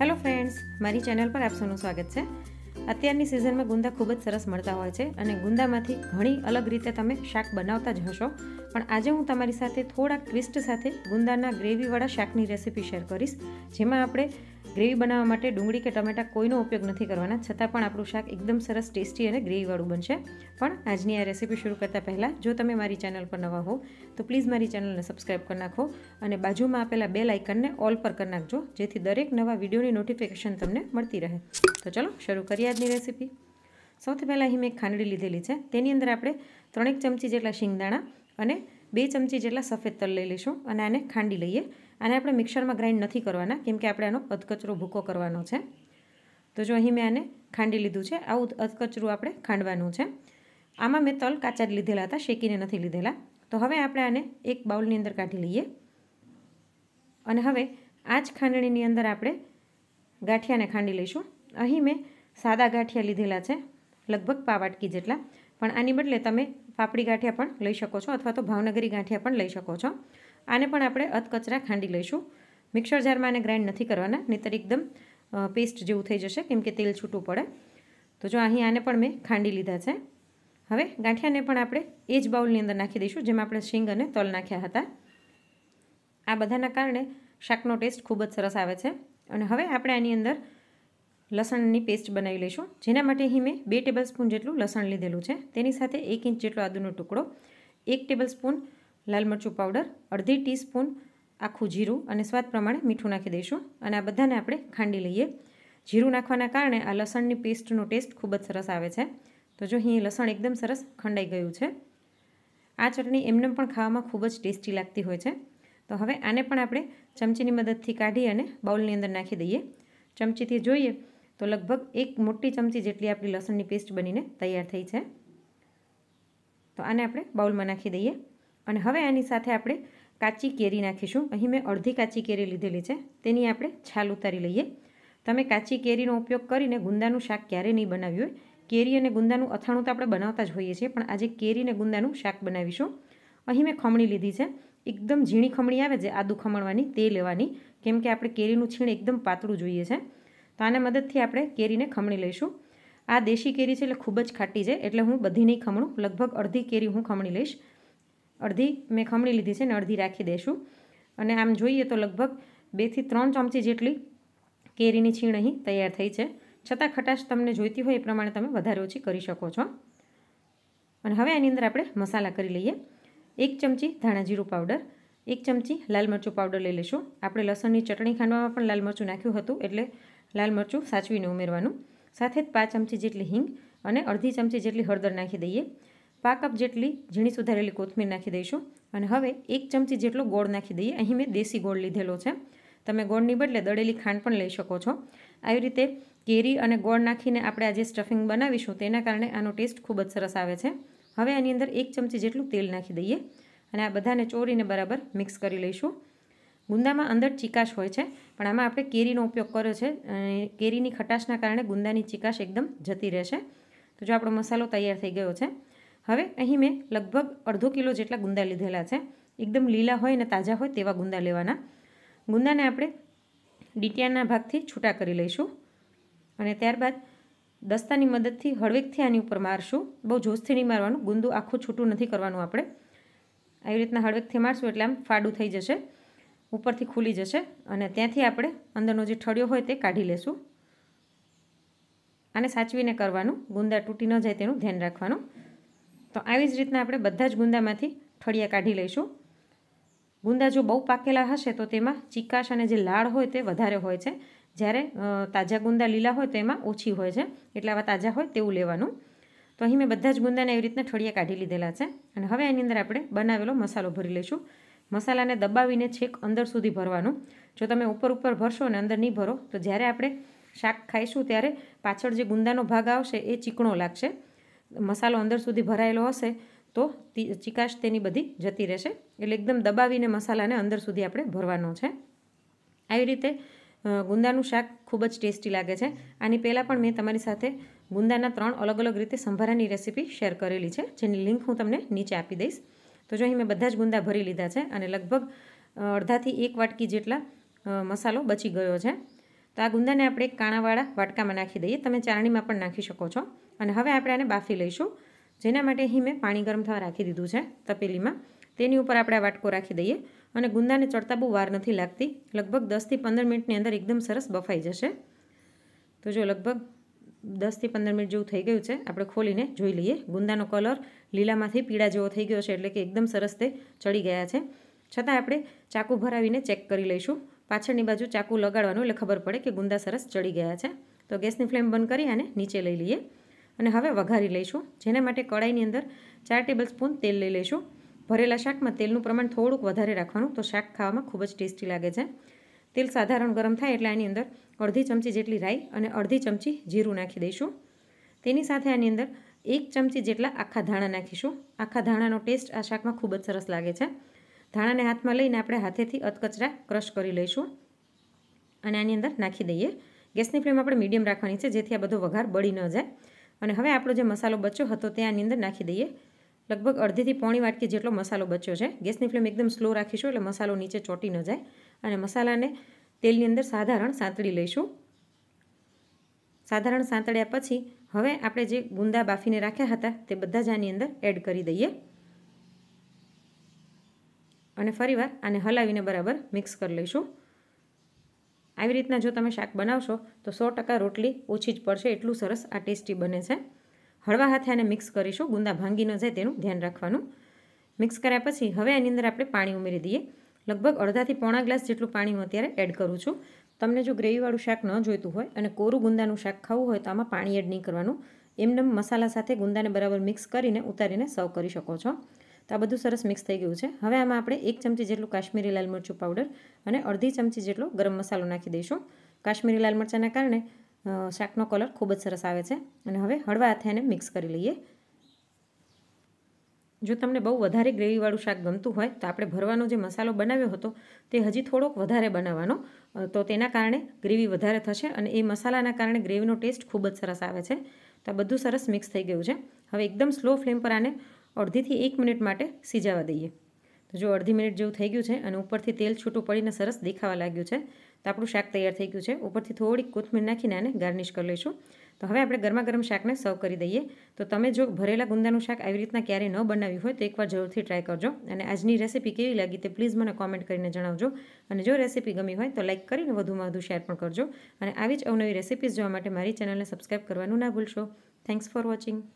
hello friends મારી channel પર આપસોનું સ્વાગત છે અત્યારની સિઝનમાં ગુંદા ખૂબ જ સરસ મળતા હોય છે અને ગુંદામાંથી ઘણી અલગ રીતે તમે શાક બનાવતા જ હશો પણ આજે હું તમારી સાથે થોડાક ટ્વિસ્ટ સાથે ગુંદાના ગ્રેવીવાળા શાકની રેસીપી શેર કરીશ જેમાં આપણે ગ્રેવી બનાવવા માટે ડુંગળી કે ટમેટાં કોઈનો ઉપયોગ નથી કરવાના છતાં પણ આપણું શાક એકદમ સરસ ટેસ્ટી અને ગ્રેવીવાળું બનશે પણ આજની આ રેસીપી શરૂ કરતાં પહેલાં જો તમે મારી ચેનલ પર નવા હો તો પ્લીઝ મારી ચેનલને સબસ્ક્રાઈબ કરી નાખો અને બાજુમાં આપેલા બે લાઇકનને ઓલ પર કરી નાખજો જેથી દરેક નવા વિડીયોની નોટિફિકેશન તમને મળતી રહે તો ચલો શરૂ કરીએ આજની રેસીપી સૌથી પહેલાં અહીં મેં ખાંડડી લીધેલી છે તેની અંદર આપણે ત્રણેક ચમચી જેટલા શિંગદાણા અને બે ચમચી જેટલા સફેદ તલ લઈ લઈશું અને આને ખાંડી લઈએ આને આપણે મિક્સરમાં ગ્રાઇન્ડ નથી કરવાના કેમ કે આપણે આનો અધકચરો ભૂકો કરવાનો છે તો જો અહીં મેં આને ખાંડી લીધું છે આવું અધકચરું આપણે ખાંડવાનું છે આમાં મેં તલ કાચા જ લીધેલા હતા શેકીને નથી લીધેલા તો હવે આપણે આને એક બાઉલની અંદર કાઢી લઈએ અને હવે આ જ ખાંડણીની અંદર આપણે ગાંઠિયાને ખાંડી લઈશું અહીં મેં સાદા ગાંઠિયા લીધેલા છે લગભગ પાવાટકી જેટલા પણ આની બદલે તમે પાપડી ગાંઠિયા પણ લઈ શકો છો અથવા તો ભાવનગરી ગાંઠિયા પણ લઈ શકો છો આને પણ આપણે અધકચરા ખાંડી લઈશું મિક્સર જારમાં આને ગ્રાઇન્ડ નથી કરવાના નહીંતર એકદમ પેસ્ટ જેવું થઈ જશે કેમ કે તેલ છૂટું પડે તો જો અહીં આને પણ મેં ખાંડી લીધા છે હવે ગાંઠિયાને પણ આપણે એ જ બાઉલની અંદર નાખી દઈશું જેમાં આપણે શીંગ અને તલ નાખ્યા હતા આ બધાના કારણે શાકનો ટેસ્ટ ખૂબ જ સરસ આવે છે અને હવે આપણે આની અંદર લસણની પેસ્ટ બનાવી લઈશું જેના માટે અહીં મેં બે ટેબલ સ્પૂન જેટલું લસણ લીધેલું છે તેની સાથે એક ઇંચ જેટલો આદુનો ટુકડો એક ટેબલ સ્પૂન લાલ મરચું પાવડર અડધી ટીસ્પૂન આખું જીરું અને સ્વાદ પ્રમાણે મીઠું નાખી દઈશું અને આ બધાને આપણે ખાંડી લઈએ જીરું નાખવાના કારણે આ લસણની પેસ્ટનો ટેસ્ટ ખૂબ જ સરસ આવે છે તો જો અહીં લસણ એકદમ સરસ ખંડાઈ ગયું છે આ ચટણી એમને પણ ખાવામાં ખૂબ જ ટેસ્ટી લાગતી હોય છે તો હવે આને પણ આપણે ચમચીની મદદથી કાઢી અને બાઉલની અંદર નાખી દઈએ ચમચીથી જોઈએ તો લગભગ એક મોટી ચમચી જેટલી આપણી લસણની પેસ્ટ બનીને તૈયાર થઈ છે તો આને આપણે બાઉલમાં નાખી દઈએ અને હવે આની સાથે આપણે કાચી કેરી નાખીશું અહીં મેં અડધી કાચી કેરી લીધેલી છે તેની આપણે છાલ ઉતારી લઈએ તમે કાચી કેરીનો ઉપયોગ કરીને ગુંદાનું શાક ક્યારેય નહીં બનાવ્યું હોય કેરી અને ગુંદાનું અથાણું તો આપણે બનાવતા જ હોઈએ છીએ પણ આજે કેરી અને ગુંદાનું શાક બનાવીશું અહીં મેં ખમણી લીધી છે એકદમ ઝીણી ખમણી આવે છે આદું ખમણવાની તે લેવાની કેમ કે આપણે કેરીનું છીણ એકદમ પાતળું જોઈએ છે તો આને મદદથી આપણે કેરીને ખમણી લઈશું આ દેશી કેરી છે એટલે ખૂબ જ ખાટી છે એટલે હું બધી નહીં ખમણું લગભગ અડધી કેરી હું ખમણી લઈશ અડધી મેં ખમણી લીધી છે ને અડધી રાખી દઈશું અને આમ જોઈએ તો લગભગ બેથી ત્રણ ચમચી જેટલી કેરીની છીણ અહીં તૈયાર થઈ છે છતાં ખટાશ તમને જોઈતી હોય એ પ્રમાણે તમે વધારે ઓછી કરી શકો છો અને હવે આની અંદર આપણે મસાલા કરી લઈએ એક ચમચી ધાણાજીરું પાવડર એક ચમચી લાલ મરચું પાવડર લઈ લઈશું આપણે લસણની ચટણી ખાંડવામાં પણ લાલ મરચું નાખ્યું હતું એટલે લાલ મરચું સાચવીને ઉમેરવાનું સાથે જ પાંચ ચમચી જેટલી હિંગ અને અડધી ચમચી જેટલી હળદર નાખી દઈએ પા કપ જેટલી ઝીણી સુધારેલી કોથમીર નાખી દઈશું અને હવે એક ચમચી જેટલો ગોળ નાખી દઈએ અહીં મેં દેશી ગોળ લીધેલો છે તમે ગોળની બદલે દળેલી ખાંડ પણ લઈ શકો છો આવી રીતે કેરી અને ગોળ નાખીને આપણે આજે સ્ટફિંગ બનાવીશું તેના કારણે આનો ટેસ્ટ ખૂબ જ સરસ આવે છે હવે આની અંદર એક ચમચી જેટલું તેલ નાખી દઈએ અને આ બધાને ચોરીને બરાબર મિક્સ કરી લઈશું ગુંદામાં અંદર ચિકાશ હોય છે પણ આમાં આપણે કેરીનો ઉપયોગ કર્યો છે કેરીની ખટાશના કારણે ગુંદાની ચિકાશ એકદમ જતી રહેશે તો જો આપણો મસાલો તૈયાર થઈ ગયો છે હવે અહીં મેં લગભગ અડધો કિલો જેટલા ગુંદા લીધેલા છે એકદમ લીલા હોય અને તાજા હોય તેવા ગુંદા લેવાના ગુંદાને આપણે ડીટિયાના ભાગથી છૂટા કરી લઈશું અને ત્યારબાદ દસ્તાની મદદથી હળવેકથી આની ઉપર મારશું બહુ જોશથી નહીં મારવાનું ગુંદુ આખું છૂટું નથી કરવાનું આપણે આવી રીતના હળવેકથી મારશું એટલે આમ ફાડું થઈ જશે ઉપરથી ખુલી જશે અને ત્યાંથી આપણે અંદરનો જે ઠળિયો હોય તે કાઢી લેશું આને સાચવીને કરવાનું ગુંદા તૂટી ન જાય તેનું ધ્યાન રાખવાનું તો આવી જ રીતના આપણે બધા જ ગુંદામાંથી ઠળિયા કાઢી લઈશું ગુંદા જો બહુ પાકેલા હશે તો તેમાં ચિકાશ અને જે લાળ હોય તે વધારે હોય છે જ્યારે તાજા ગુંદા લીલા હોય તો એમાં ઓછી હોય છે એટલે આવા તાજા હોય તેવું લેવાનું તો અહીં મેં બધા જ ગુંદાને એવી રીતના ઠળિયા કાઢી લીધેલા છે અને હવે એની અંદર આપણે બનાવેલો મસાલો ભરી લઈશું મસાલાને દબાવીને છેક અંદર સુધી ભરવાનું જો તમે ઉપર ઉપર ભરશો અને અંદર નહીં ભરો તો જ્યારે આપણે શાક ખાઈશું ત્યારે પાછળ જે ગુંદાનો ભાગ આવશે એ ચીકણો લાગશે મસાલો અંદર સુધી ભરાયેલો હશે તો ચિકાશ તેની બધી જતી રહેશે એટલે એકદમ દબાવીને મસાલાને અંદર સુધી આપણે ભરવાનો છે આવી રીતે ગુંદાનું શાક ખૂબ જ ટેસ્ટી લાગે છે આની પહેલાં પણ મેં તમારી સાથે ગુંદાના ત્રણ અલગ અલગ રીતે સંભારાની રેસીપી શેર કરેલી છે જેની લિંક હું તમને નીચે આપી દઈશ તો જો અહીં મેં બધા જ ગુંદા ભરી લીધા છે અને લગભગ અડધાથી એક વાટકી જેટલા મસાલો બચી ગયો છે તો આ ગુંદાને આપણે એક કાણાવાળા વાટકામાં નાખી દઈએ તમે ચારણીમાં પણ નાખી શકો છો અને હવે આપણે આને બાફી લઈશું જેના માટે અહીં મેં પાણી ગરમ થવા રાખી દીધું છે તપેલીમાં તેની ઉપર આપણે વાટકો રાખી દઈએ અને ગુંદાને ચડતા બહુ વાર નથી લાગતી લગભગ દસથી પંદર મિનિટની અંદર એકદમ સરસ બફાઈ જશે તો જો લગભગ દસથી પંદર મિનિટ જેવું થઈ ગયું છે આપણે ખોલીને જોઈ લઈએ ગુંદાનો કલર લીલામાંથી પીળા જેવો થઈ ગયો છે એટલે કે એકદમ સરસ તે ચડી ગયા છે છતાં આપણે ચાકુ ભરાવીને ચેક કરી લઈશું પાછળની બાજુ ચાકુ લગાડવાનું એટલે ખબર પડે કે ગુંદા સરસ ચડી ગયા છે તો ગેસની ફ્લેમ બંધ કરી અને નીચે લઈ લઈએ અને હવે વઘારી લઈશું જેના માટે કડાઈની અંદર ચાર ટેબલ સ્પૂન તેલ લઈ લઈશું ભરેલા શાકમાં તેલનું પ્રમાણ થોડુંક વધારે રાખવાનું તો શાક ખાવામાં ખૂબ જ ટેસ્ટી લાગે છે તેલ સાધારણ ગરમ થાય એટલે આની અંદર અડધી ચમચી જેટલી રાઈ અને અડધી ચમચી જીરું નાખી દઈશું તેની સાથે આની અંદર એક ચમચી જેટલા આખા ધાણા નાખીશું આખા ધાણાનો ટેસ્ટ આ શાકમાં ખૂબ જ સરસ લાગે છે ધાણાને હાથમાં લઈને આપણે હાથેથી અતકચરા ક્રશ કરી લઈશું અને આની અંદર નાખી દઈએ ગેસની ફ્લેમ આપણે મીડિયમ રાખવાની છે જેથી આ બધો વઘાર બળી ન જાય અને હવે આપણો જે મસાલો બચ્યો હતો તે આની અંદર નાખી દઈએ લગભગ અડધીથી પોણી વાટકી જેટલો મસાલો બચ્યો છે ગેસની ફ્લેમ એકદમ સ્લો રાખીશું એટલે મસાલો નીચે ચોટી ન જાય અને મસાલાને તેલની અંદર સાધારણ સાંતળી લઈશું સાધારણ સાંતળ્યા પછી હવે આપણે જે ગુંદા બાફીને રાખ્યા હતા તે બધા જ આની અંદર એડ કરી દઈએ અને ફરીવાર આને હલાવીને બરાબર મિક્સ કરી લઈશું આવી રીતના જો તમે શાક બનાવશો તો સો ટકા રોટલી ઓછી જ પડશે એટલું સરસ આ ટેસ્ટી બને છે હળવા હાથે આને મિક્સ કરીશું ગુંદા ભાંગી ન જાય તેનું ધ્યાન રાખવાનું મિક્સ કર્યા પછી હવે આની અંદર આપણે પાણી ઉમેરી દઈએ લગભગ અડધાથી પોણા ગ્લાસ જેટલું પાણી હું અત્યારે એડ કરું છું તમને જો ગ્રેવીવાળું શાક ન જોઈતું હોય અને કોરું ગુંદાનું શાક ખાવું હોય તો આમાં પાણી એડ નહીં કરવાનું એમનેમ મસાલા સાથે ગુંદાને બરાબર મિક્સ કરીને ઉતારીને સર્વ કરી શકો છો તો આ બધું સરસ મિક્સ થઈ ગયું છે હવે આમાં આપણે એક ચમચી જેટલું કાશ્મીરી લાલ મરચું પાવડર અને અડધી ચમચી જેટલો ગરમ મસાલો નાખી દઈશું કાશ્મીરી લાલ મરચાંના કારણે શાકનો કલર ખૂબ જ સરસ આવે છે અને હવે હળવા હાથે એને મિક્સ કરી લઈએ જો તમને બહુ વધારે ગ્રેવીવાળું શાક ગમતું હોય તો આપણે ભરવાનો જે મસાલો બનાવ્યો હતો તે હજી થોડોક વધારે બનાવવાનો તો તેના કારણે ગ્રેવી વધારે થશે અને એ મસાલાના કારણે ગ્રેવીનો ટેસ્ટ ખૂબ જ સરસ આવે છે તો આ બધું સરસ મિક્સ થઈ ગયું છે હવે એકદમ સ્લો ફ્લેમ પર આને અડધીથી એક મિનિટ માટે સીજાવા દઈએ તો જો અડધી મિનિટ જેવું થઈ ગયું છે અને ઉપરથી તેલ છૂટું પડીને સરસ દેખાવા લાગ્યું છે તો આપણું શાક તૈયાર થઈ ગયું છે ઉપરથી થોડીક કોથમીર નાખીને આને ગાર્નિશ કરી લઈશું તો હવે આપણે ગરમા ગરમ શાકને સર્વ કરી દઈએ તો તમે જો ભરેલા ગુંદાનું શાક આવી રીતના ક્યારેય ન બનાવ્યું હોય તો એકવાર જરૂરથી ટ્રાય કરજો અને આજની રેસીપી કેવી લાગી તે પ્લીઝ મને કોમેન્ટ કરીને જણાવજો અને જો રેસીપી ગમી હોય તો લાઇક કરીને વધુમાં વધુ શેર પણ કરજો અને આવી જ અવનવી રેસીપીઝ જોવા માટે મારી ચેનલને સબસ્ક્રાઈબ કરવાનું ના ભૂલશો થેન્ક્સ ફોર વોચિંગ